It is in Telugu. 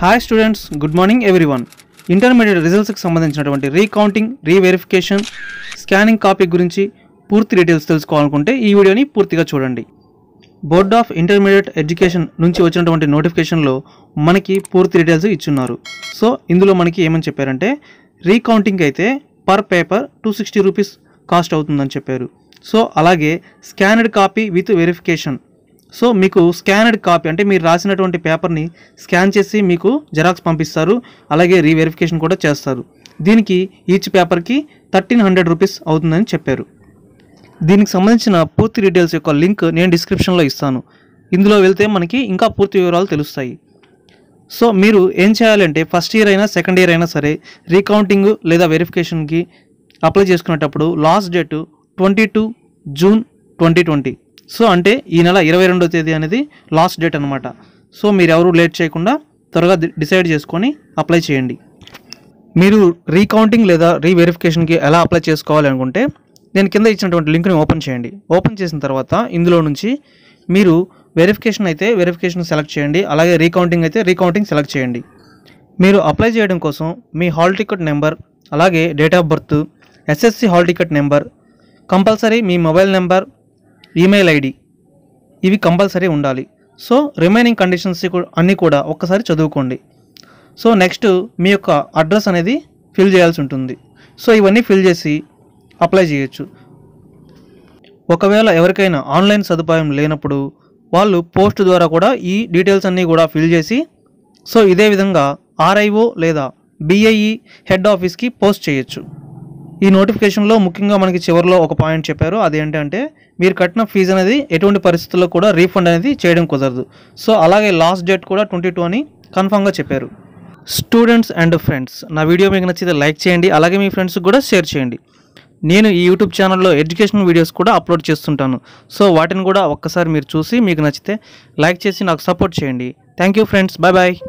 hi students good morning one intermediate రిజల్ట్స్కి సంబంధించినటువంటి రీకౌంటింగ్ రీవెరిఫికేషన్ స్కానింగ్ కాపీ గురించి పూర్తి డీటెయిల్స్ తెలుసుకోవాలనుకుంటే ఈ వీడియోని పూర్తిగా చూడండి బోర్డ్ ఆఫ్ ఇంటర్మీడియట్ ఎడ్యుకేషన్ నుంచి వచ్చినటువంటి నోటిఫికేషన్లో మనకి పూర్తి డీటెయిల్స్ ఇచ్చున్నారు సో ఇందులో మనకి ఏమని చెప్పారంటే రీకౌంటింగ్ అయితే per paper two sixty rupees cost అవుతుందని చెప్పారు సో అలాగే scanned copy with verification so మీకు స్కానర్డ్ కాపీ అంటే మీరు రాసినటువంటి పేపర్ని స్కాన్ చేసి మీకు జెరాక్స్ పంపిస్తారు అలాగే రీవెరిఫికేషన్ కూడా చేస్తారు దీనికి ఈచ్ పేపర్కి థర్టీన్ హండ్రెడ్ రూపీస్ అవుతుందని చెప్పారు దీనికి సంబంధించిన పూర్తి డీటెయిల్స్ యొక్క లింక్ నేను డిస్క్రిప్షన్లో ఇస్తాను ఇందులో వెళ్తే మనకి ఇంకా పూర్తి వివరాలు తెలుస్తాయి సో మీరు ఏం చేయాలంటే ఫస్ట్ ఇయర్ అయినా సెకండ్ ఇయర్ అయినా సరే రీకౌంటింగ్ లేదా వెరిఫికేషన్కి అప్లై చేసుకునేటప్పుడు last date twenty two June twenty twenty so అంటే ఈ నెల ఇరవై రెండో తేదీ అనేది లాస్ట్ డేట్ అనమాట సో మీరు ఎవరు లేట్ చేయకుండా త్వరగా డిసైడ్ చేసుకొని అప్లై చేయండి మీరు రీకౌంటింగ్ లేదా రీవెరిఫికేషన్కి ఎలా అప్లై చేసుకోవాలి అనుకుంటే నేను కింద ఇచ్చినటువంటి లింక్ని ఓపెన్ చేయండి ఓపెన్ చేసిన తర్వాత ఇందులో నుంచి మీరు వెరిఫికేషన్ అయితే వెరిఫికేషన్ సెలెక్ట్ చేయండి అలాగే రీకౌంటింగ్ అయితే రీకౌంటింగ్ సెలెక్ట్ చేయండి మీరు అప్లై చేయడం కోసం మీ హాల్ టికెట్ నెంబర్ అలాగే date of birth SSC hall ticket number compulsory మీ మొబైల్ నెంబర్ ఈమెయిల్ ఐడి ఇవి కంపల్సరీ ఉండాలి సో రిమైనింగ్ కండిషన్స్ అన్నీ కూడా ఒక్కసారి చదువుకోండి సో నెక్స్ట్ మీ యొక్క అడ్రస్ అనేది ఫిల్ చేయాల్సి ఉంటుంది సో ఇవన్నీ ఫిల్ చేసి అప్లై చేయొచ్చు ఒకవేళ ఎవరికైనా ఆన్లైన్ సదుపాయం లేనప్పుడు వాళ్ళు పోస్ట్ ద్వారా కూడా ఈ డీటెయిల్స్ అన్నీ కూడా ఫిల్ చేసి సో ఇదే విధంగా ఆర్ఐఓ లేదా బిఐఈ హెడ్ ఆఫీస్కి పోస్ట్ చేయొచ్చు ఈ నోటిఫికేషన్లో ముఖ్యంగా మనకి చివరిలో ఒక పాయింట్ చెప్పారు అదేంటంటే మీరు కట్టిన ఫీజు అనేది ఎటువంటి పరిస్థితుల్లో కూడా రీఫండ్ అనేది చేయడం కుదరదు సో అలాగే లాస్ట్ డేట్ కూడా ట్వంటీ టూ అని కన్ఫామ్గా చెప్పారు స్టూడెంట్స్ అండ్ ఫ్రెండ్స్ నా వీడియో మీకు నచ్చితే లైక్ చేయండి అలాగే మీ ఫ్రెండ్స్కి కూడా షేర్ చేయండి నేను ఈ యూట్యూబ్ ఛానల్లో ఎడ్యుకేషన్ వీడియోస్ కూడా అప్లోడ్ చేస్తుంటాను సో వాటిని కూడా ఒక్కసారి మీరు చూసి మీకు నచ్చితే లైక్ చేసి నాకు సపోర్ట్ చేయండి thank you friends bye bye